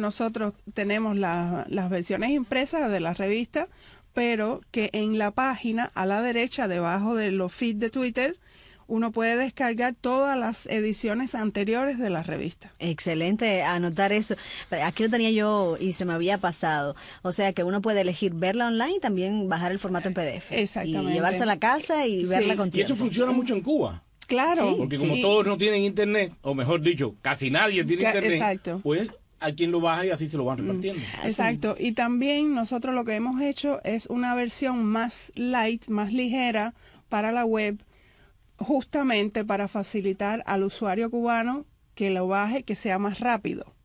nosotros tenemos las versiones impresas de la revista pero que en la página a la derecha, debajo de los feeds de Twitter, uno puede descargar todas las ediciones anteriores de la revista. Excelente, anotar eso. Aquí lo tenía yo y se me había pasado. O sea que uno puede elegir verla online y también bajar el formato en PDF. Exacto. Y llevarse a la casa y verla con Y eso funciona mucho en Cuba. Claro. porque como todos no tienen internet, o mejor dicho, casi nadie tiene internet, exacto. pues a quien lo baja y así se lo van mm. repartiendo. Exacto. Y también nosotros lo que hemos hecho es una versión más light, más ligera para la web, justamente para facilitar al usuario cubano que lo baje, que sea más rápido.